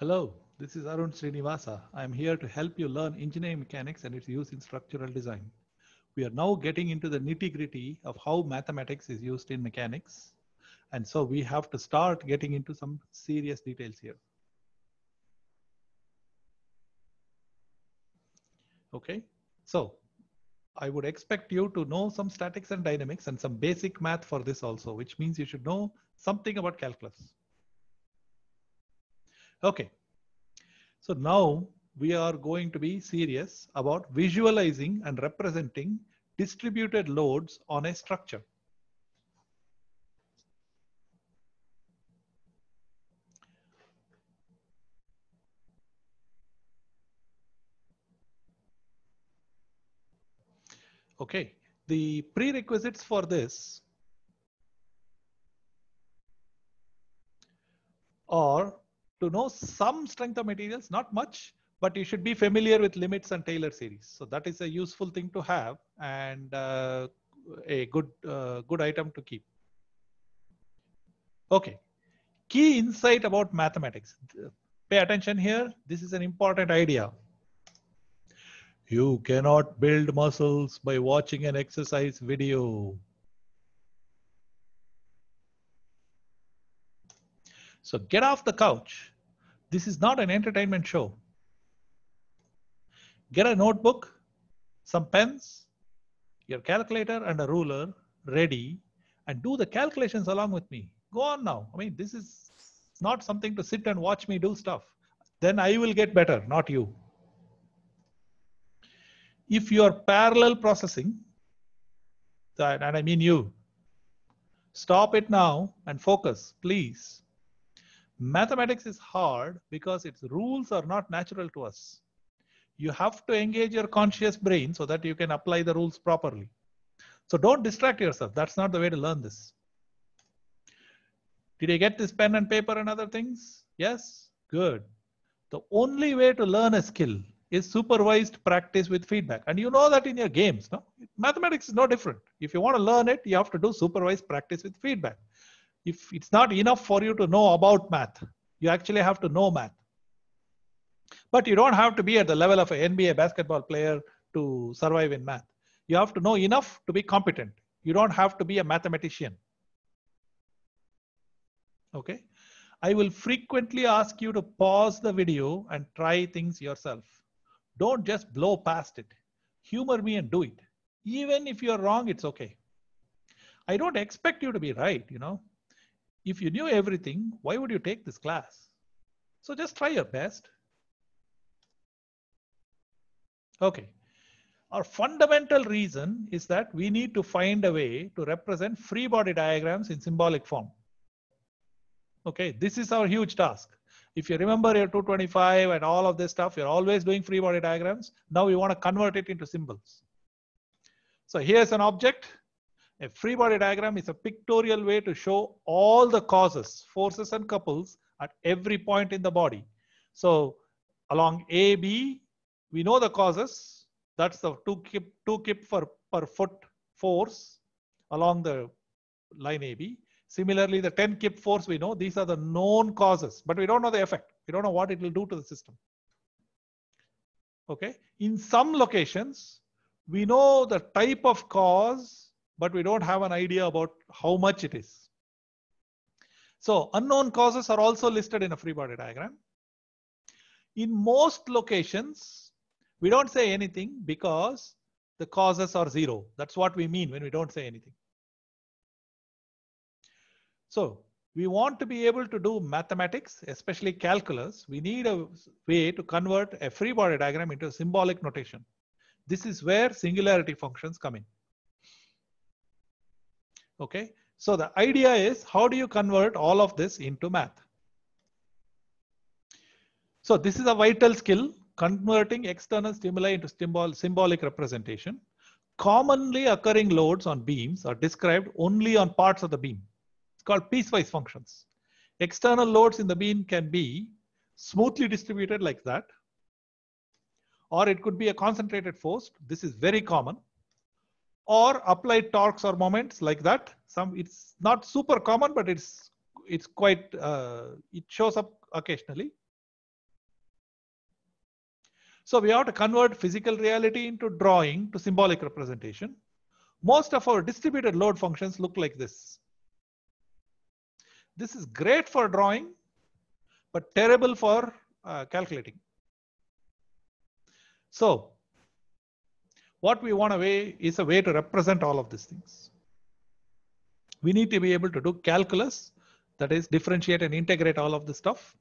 Hello, this is Arun Srinivasa. I'm here to help you learn engineering mechanics and its use in structural design. We are now getting into the nitty gritty of how mathematics is used in mechanics. And so we have to start getting into some serious details here. Okay, so I would expect you to know some statics and dynamics and some basic math for this also, which means you should know something about calculus. Okay. So now we are going to be serious about visualizing and representing distributed loads on a structure. Okay, the prerequisites for this are to know some strength of materials, not much, but you should be familiar with limits and Taylor series. So that is a useful thing to have and uh, a good, uh, good item to keep. Okay. Key insight about mathematics. Pay attention here. This is an important idea. You cannot build muscles by watching an exercise video. So get off the couch this is not an entertainment show. Get a notebook, some pens, your calculator, and a ruler ready, and do the calculations along with me. Go on now. I mean, this is not something to sit and watch me do stuff. Then I will get better, not you. If you are parallel processing, and I mean you, stop it now and focus, please. Mathematics is hard because its rules are not natural to us. You have to engage your conscious brain so that you can apply the rules properly. So don't distract yourself. That's not the way to learn this. Did you get this pen and paper and other things? Yes? Good. The only way to learn a skill is supervised practice with feedback. And you know that in your games, no? Mathematics is no different. If you want to learn it, you have to do supervised practice with feedback if it's not enough for you to know about math you actually have to know math but you don't have to be at the level of an nba basketball player to survive in math you have to know enough to be competent you don't have to be a mathematician okay i will frequently ask you to pause the video and try things yourself don't just blow past it humor me and do it even if you're wrong it's okay i don't expect you to be right you know if you knew everything, why would you take this class? So just try your best. Okay. Our fundamental reason is that we need to find a way to represent free body diagrams in symbolic form. Okay, this is our huge task. If you remember your 225 and all of this stuff, you're always doing free body diagrams. Now we want to convert it into symbols. So here's an object. A free body diagram is a pictorial way to show all the causes, forces and couples at every point in the body. So along AB, we know the causes. That's the two kip, two kip for, per foot force along the line AB. Similarly, the 10 kip force we know, these are the known causes, but we don't know the effect. We don't know what it will do to the system. Okay. In some locations, we know the type of cause but we don't have an idea about how much it is. So unknown causes are also listed in a free body diagram. In most locations, we don't say anything because the causes are zero. That's what we mean when we don't say anything. So we want to be able to do mathematics, especially calculus. We need a way to convert a free body diagram into a symbolic notation. This is where singularity functions come in. Okay. So the idea is how do you convert all of this into math? So this is a vital skill, converting external stimuli into symbol, symbolic representation. Commonly occurring loads on beams are described only on parts of the beam. It's called piecewise functions. External loads in the beam can be smoothly distributed like that, or it could be a concentrated force. This is very common or applied torques or moments like that. Some it's not super common, but it's it's quite uh, it shows up occasionally. So we have to convert physical reality into drawing to symbolic representation. Most of our distributed load functions look like this. This is great for drawing, but terrible for uh, calculating. So what we want way is a way to represent all of these things. We need to be able to do calculus, that is differentiate and integrate all of this stuff.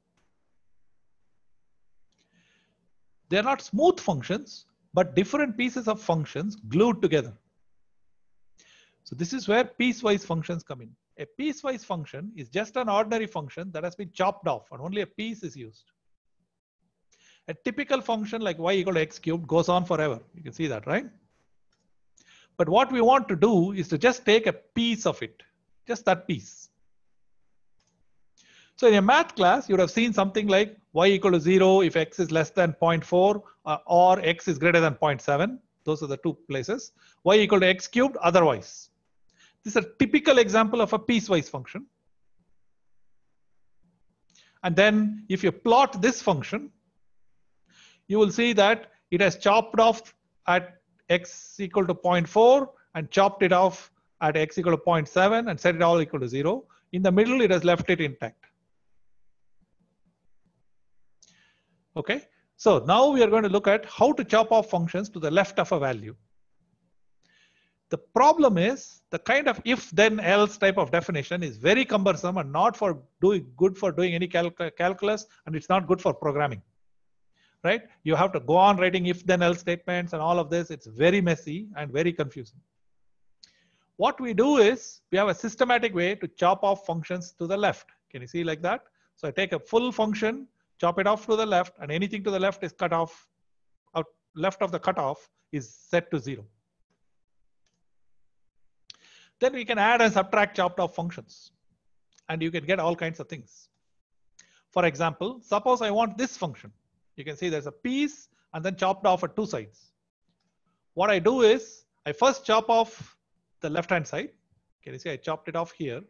They're not smooth functions, but different pieces of functions glued together. So this is where piecewise functions come in. A piecewise function is just an ordinary function that has been chopped off and only a piece is used. A typical function like y equal to x cubed goes on forever. You can see that, right? But what we want to do is to just take a piece of it, just that piece. So in a math class, you would have seen something like y equal to 0 if x is less than 0.4 uh, or x is greater than 0.7. Those are the two places. y equal to x cubed otherwise. This is a typical example of a piecewise function. And then if you plot this function, you will see that it has chopped off at x equal to 0.4 and chopped it off at x equal to 0.7 and set it all equal to 0. In the middle, it has left it intact. Okay, so now we are going to look at how to chop off functions to the left of a value. The problem is the kind of if then else type of definition is very cumbersome and not for doing good for doing any calculus and it's not good for programming right? You have to go on writing if then else statements and all of this. It's very messy and very confusing. What we do is we have a systematic way to chop off functions to the left. Can you see like that? So I take a full function, chop it off to the left and anything to the left is cut off, out left of the cutoff is set to zero. Then we can add and subtract chopped off functions and you can get all kinds of things. For example, suppose I want this function you can see there's a piece and then chopped off at two sides. What I do is I first chop off the left hand side. Can you see I chopped it off here?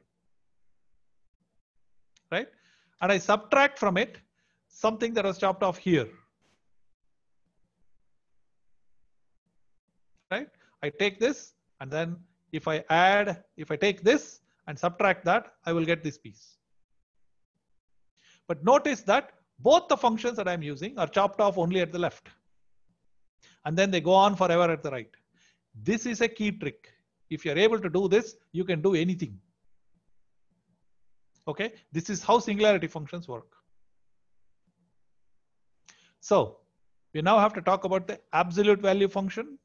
Right? And I subtract from it something that was chopped off here. Right? I take this and then if I add, if I take this and subtract that, I will get this piece. But notice that both the functions that I'm using are chopped off only at the left. And then they go on forever at the right. This is a key trick. If you're able to do this, you can do anything. Okay, this is how singularity functions work. So we now have to talk about the absolute value function.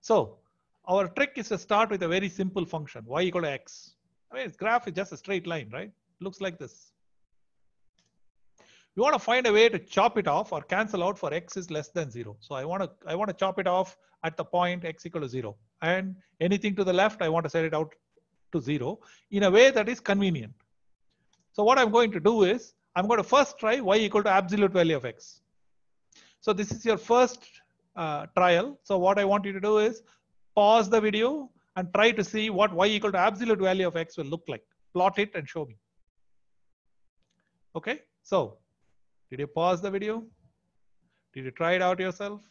So our trick is to start with a very simple function, y equal to x. I mean, its graph is just a straight line, right? Looks like this you want to find a way to chop it off or cancel out for x is less than 0. So I want to I want to chop it off at the point x equal to 0. And anything to the left, I want to set it out to 0 in a way that is convenient. So what I'm going to do is I'm going to first try y equal to absolute value of x. So this is your first uh, trial. So what I want you to do is pause the video and try to see what y equal to absolute value of x will look like. Plot it and show me. Okay, so did you pause the video? Did you try it out yourself?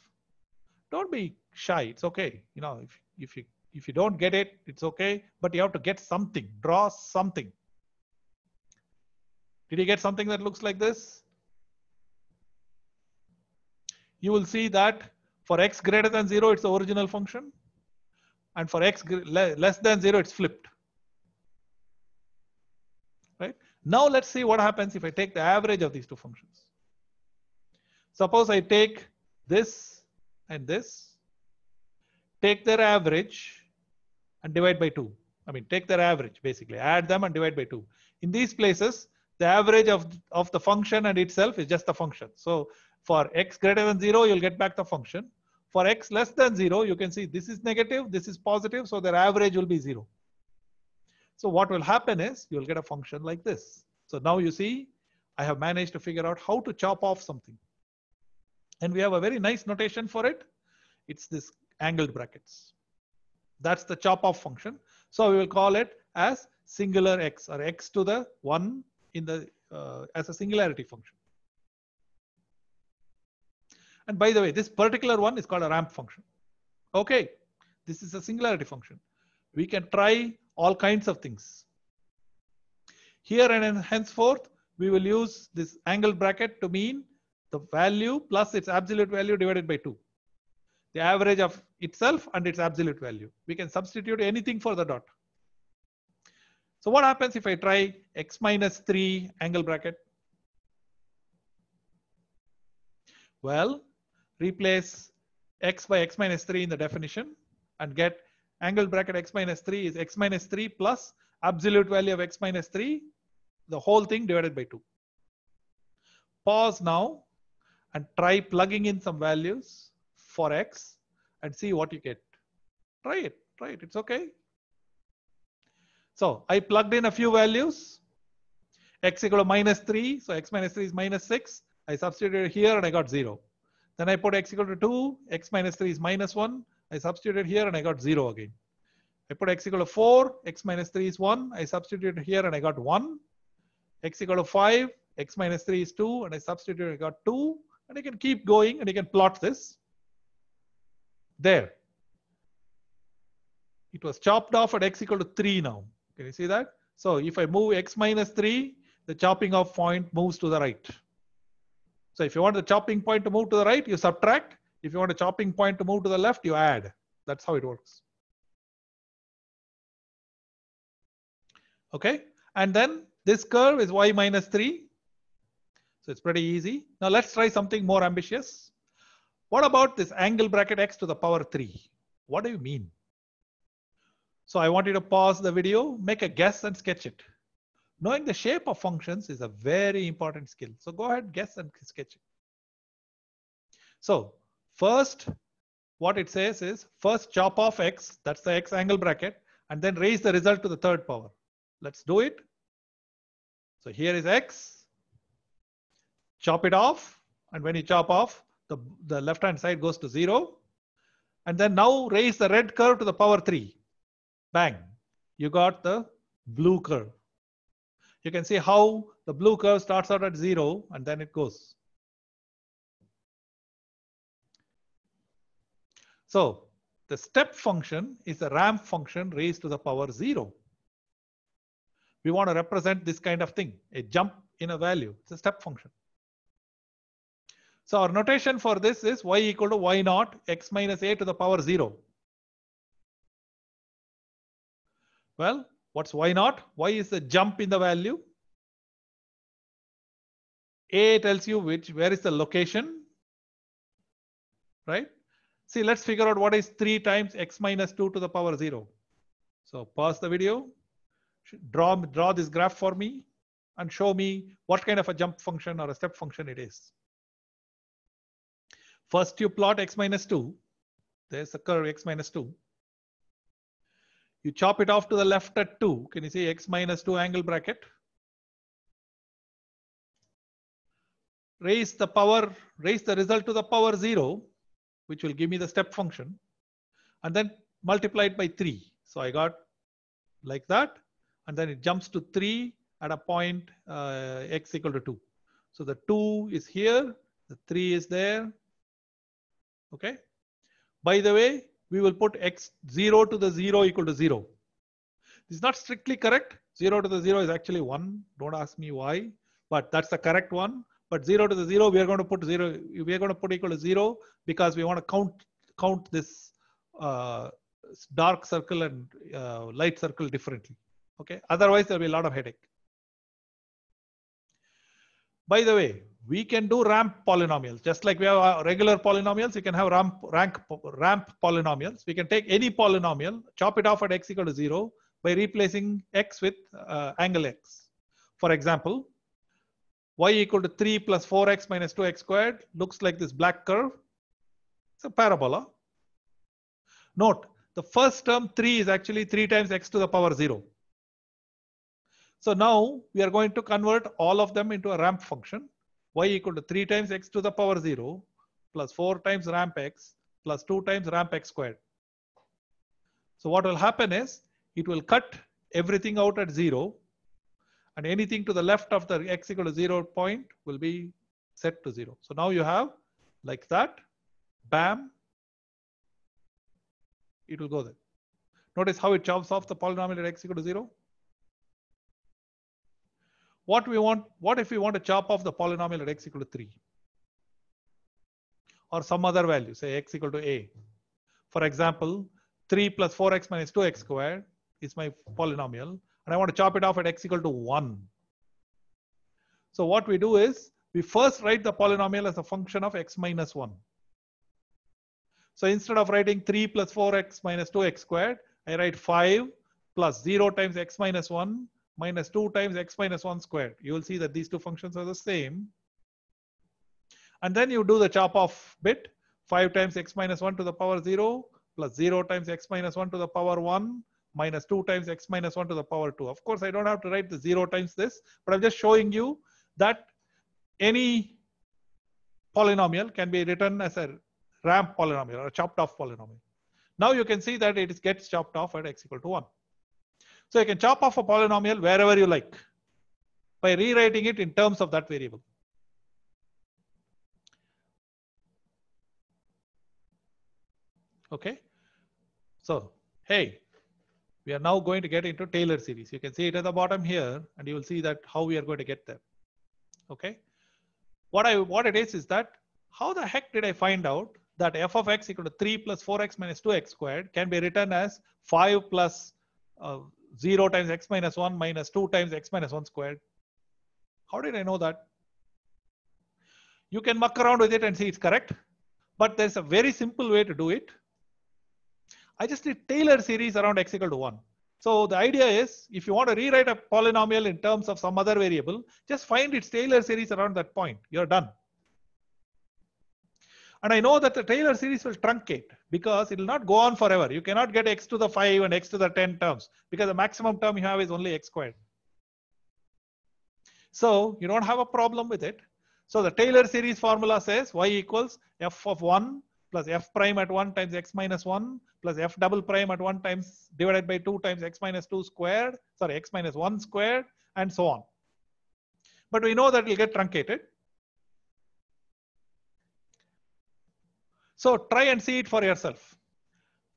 Don't be shy. It's okay. You know, if, if you if you don't get it, it's okay. But you have to get something. Draw something. Did you get something that looks like this? You will see that for x greater than 0, it's the original function. And for x less than 0, it's flipped. Right? Now let's see what happens if I take the average of these two functions. Suppose I take this and this, take their average and divide by 2. I mean, take their average basically, add them and divide by 2. In these places, the average of, of the function and itself is just the function. So for x greater than 0, you'll get back the function. For x less than 0, you can see this is negative, this is positive, so their average will be 0. So what will happen is you'll get a function like this. So now you see, I have managed to figure out how to chop off something. And we have a very nice notation for it. It's this angled brackets. That's the chop off function. So we will call it as singular x or x to the 1 in the uh, as a singularity function. And by the way, this particular one is called a ramp function. Okay, this is a singularity function. We can try all kinds of things. Here and henceforth, we will use this angle bracket to mean the value plus its absolute value divided by 2. The average of itself and its absolute value. We can substitute anything for the dot. So what happens if I try x minus 3 angle bracket? Well, replace x by x minus 3 in the definition and get angle bracket x minus 3 is x minus 3 plus absolute value of x minus 3, the whole thing divided by 2. Pause now and try plugging in some values for x and see what you get. Try it, try it, it's okay. So I plugged in a few values, x equal to minus 3, so x minus 3 is minus 6. I substituted here and I got 0. Then I put x equal to 2, x minus 3 is minus 1. I substituted here and I got 0 again. I put x equal to 4, x minus 3 is 1. I substituted here and I got 1. x equal to 5, x minus 3 is 2, and I substituted, I got 2. And you can keep going and you can plot this. There. It was chopped off at x equal to 3 now. Can you see that? So if I move x minus 3, the chopping off point moves to the right. So if you want the chopping point to move to the right, you subtract. If you want a chopping point to move to the left, you add. That's how it works. Okay. And then this curve is y minus 3. So it's pretty easy. Now let's try something more ambitious. What about this angle bracket x to the power 3? What do you mean? So I want you to pause the video, make a guess and sketch it. Knowing the shape of functions is a very important skill. So go ahead, guess and sketch it. So first, what it says is first chop off x, that's the x angle bracket, and then raise the result to the third power. Let's do it. So here is x, chop it off. And when you chop off, the, the left hand side goes to zero. And then now raise the red curve to the power three. Bang, you got the blue curve. You can see how the blue curve starts out at zero and then it goes. So the step function is a ramp function raised to the power zero. We want to represent this kind of thing, a jump in a value. It's a step function. So our notation for this is y equal to y naught x minus a to the power 0. Well, what's y naught? y is the jump in the value. A tells you which where is the location, right? See, let's figure out what is 3 times x minus 2 to the power 0. So pause the video, draw, draw this graph for me and show me what kind of a jump function or a step function it is. First, you plot x minus 2. There's a curve x minus 2. You chop it off to the left at 2. Can you see x minus 2 angle bracket? Raise the power, raise the result to the power 0, which will give me the step function. And then multiply it by 3. So I got like that. And then it jumps to 3 at a point uh, x equal to 2. So the 2 is here, the 3 is there, Okay. By the way, we will put x0 to the 0 equal to 0. This is not strictly correct. 0 to the 0 is actually 1. Don't ask me why, but that's the correct one. But 0 to the 0, we are going to put 0. We are going to put equal to 0 because we want to count count this uh, dark circle and uh, light circle differently. Okay. Otherwise, there will be a lot of headache. By the way, we can do ramp polynomials. Just like we have uh, regular polynomials, you can have ramp, rank, ramp polynomials. We can take any polynomial, chop it off at x equal to 0 by replacing x with uh, angle x. For example, y equal to 3 plus 4x minus 2x squared looks like this black curve. It's a parabola. Note, the first term 3 is actually 3 times x to the power 0. So now we are going to convert all of them into a ramp function y equal to 3 times x to the power 0 plus 4 times ramp x plus 2 times ramp x squared. So what will happen is it will cut everything out at 0 and anything to the left of the x equal to 0 point will be set to 0. So now you have like that, bam, it will go there. Notice how it chops off the polynomial at x equal to 0. What we want, what if we want to chop off the polynomial at x equal to 3? Or some other value, say x equal to a. For example, 3 plus 4x minus 2x squared is my polynomial. And I want to chop it off at x equal to 1. So what we do is, we first write the polynomial as a function of x minus 1. So instead of writing 3 plus 4x minus 2x squared, I write 5 plus 0 times x minus 1 minus 2 times x minus 1 squared. You will see that these two functions are the same. And then you do the chop off bit. 5 times x minus 1 to the power 0 plus 0 times x minus 1 to the power 1 minus 2 times x minus 1 to the power 2. Of course, I don't have to write the 0 times this, but I'm just showing you that any polynomial can be written as a ramp polynomial or a chopped off polynomial. Now you can see that it gets chopped off at x equal to 1. So you can chop off a polynomial wherever you like by rewriting it in terms of that variable. Okay. So, hey, we are now going to get into Taylor series. You can see it at the bottom here and you will see that how we are going to get there. Okay. What I, what it is, is that how the heck did I find out that f of x equal to 3 plus 4x minus 2x squared can be written as 5 plus uh, 0 times x minus 1 minus 2 times x minus 1 squared. How did I know that? You can muck around with it and see it's correct. But there's a very simple way to do it. I just did Taylor series around x equal to 1. So the idea is if you want to rewrite a polynomial in terms of some other variable, just find its Taylor series around that point. You're done. And I know that the Taylor series will truncate because it will not go on forever. You cannot get x to the 5 and x to the 10 terms because the maximum term you have is only x squared. So you don't have a problem with it. So the Taylor series formula says y equals f of 1 plus f prime at 1 times x minus 1 plus f double prime at 1 times divided by 2 times x minus 2 squared, sorry, x minus 1 squared and so on. But we know that it will get truncated. So try and see it for yourself.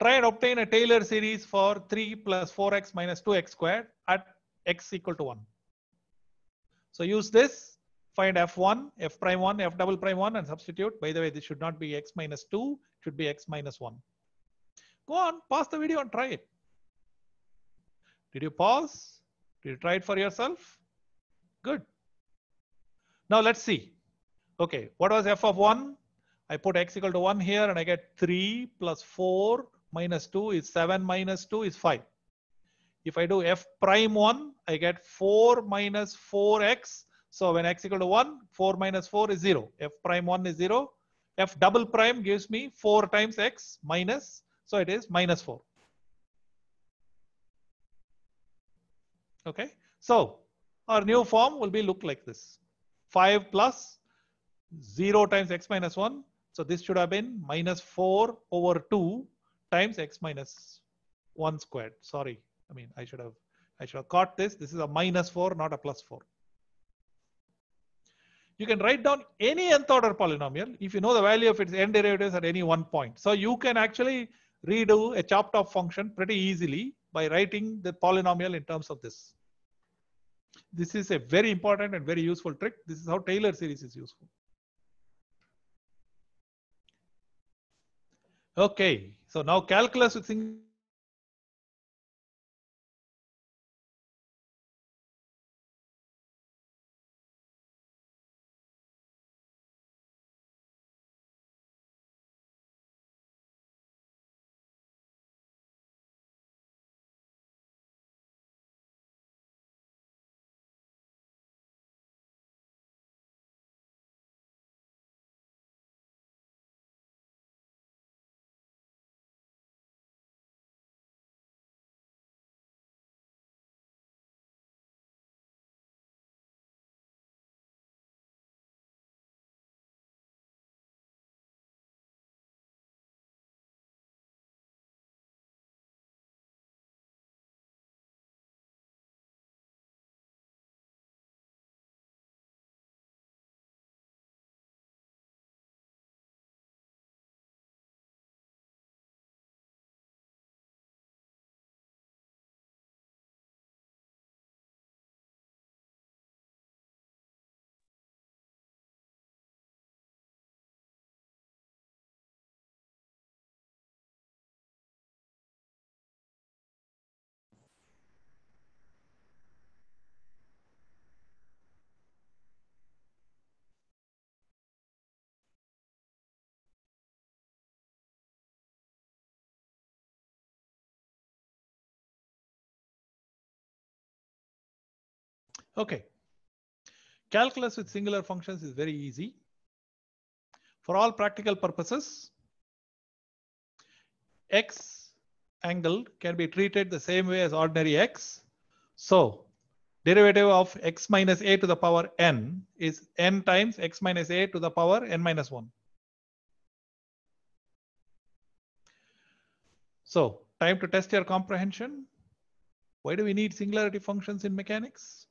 Try and obtain a Taylor series for 3 plus 4x minus 2x squared at x equal to 1. So use this, find f1, f prime 1, f double prime 1 and substitute. By the way, this should not be x minus 2, it should be x minus 1. Go on, pause the video and try it. Did you pause? Did you try it for yourself? Good. Now let's see. Okay, what was f of 1? I put x equal to 1 here and I get 3 plus 4 minus 2 is 7 minus 2 is 5. If I do f prime 1, I get 4 minus 4x. So when x equal to 1, 4 minus 4 is 0. f prime 1 is 0. f double prime gives me 4 times x minus. So it is minus 4. Okay. So our new form will be look like this. 5 plus 0 times x minus 1 so this should have been minus 4 over 2 times x minus 1 squared. Sorry. I mean, I should have, I should have caught this. This is a minus 4, not a plus 4. You can write down any nth order polynomial if you know the value of its n derivatives at any one point. So you can actually redo a chopped off function pretty easily by writing the polynomial in terms of this. This is a very important and very useful trick. This is how Taylor series is useful. Okay, so now calculus with single Okay. Calculus with singular functions is very easy. For all practical purposes, x angle can be treated the same way as ordinary x. So derivative of x minus a to the power n is n times x minus a to the power n minus 1. So time to test your comprehension. Why do we need singularity functions in mechanics?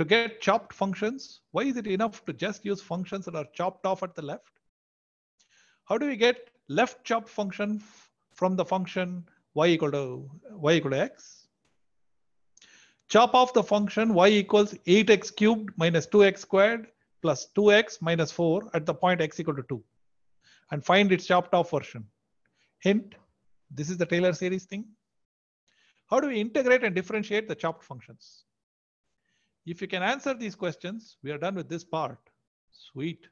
to get chopped functions? Why is it enough to just use functions that are chopped off at the left? How do we get left chop function from the function y equal to y equal to x? Chop off the function y equals 8x cubed minus 2x squared plus 2x minus 4 at the point x equal to 2 and find its chopped off version. Hint, this is the Taylor series thing. How do we integrate and differentiate the chopped functions? If you can answer these questions, we are done with this part. Sweet.